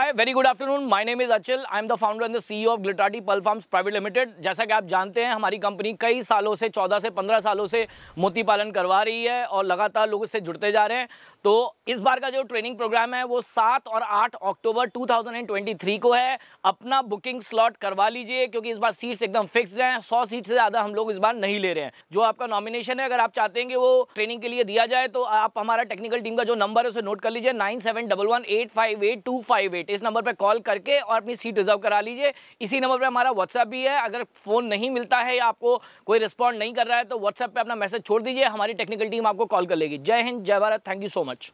hi very good afternoon my name is Achal I am the founder and the CEO of Glitati Pal farms private limited जैसा कि आप जानते हैं हमारी company कई सालों से 14 से 15 सालों से मोती पालन करवा रही है और लगातार लोग इससे जुड़ते जा रहे हैं तो इस बार का जो ट्रेनिंग प्रोग्राम है वो सात और आठ अक्टूबर टू को है अपना बुकिंग स्लॉट करवा लीजिए क्योंकि इस बार सीट्स एकदम फिक्सड हैं सौ सीट से ज़्यादा हम लोग इस बार नहीं ले रहे हैं जो आपका नॉमिनेशन है अगर आप चाहते हैं कि वो ट्रेनिंग के लिए दिया जाए तो आप हमारा टेक्निकल टीम का जो नंबर है उसे नोट कर लीजिए नाइन इस नंबर पर कॉल करके और अपनी सीट रिजर्व करा लीजिए इसी नंबर पर हमारा व्हाट्सएप भी है अगर फ़ोन नहीं मिलता है या आपको कोई रिस्पॉन्ड नहीं कर रहा है तो व्हाट्सएप पर अपना मैसेज छोड़ दीजिए हमारी टेक्निकल टीम आपको कॉल कर लेगी जय हिंद जय Bharat thank you so much